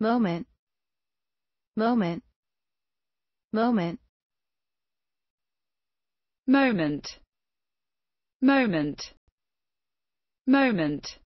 moment moment moment moment moment moment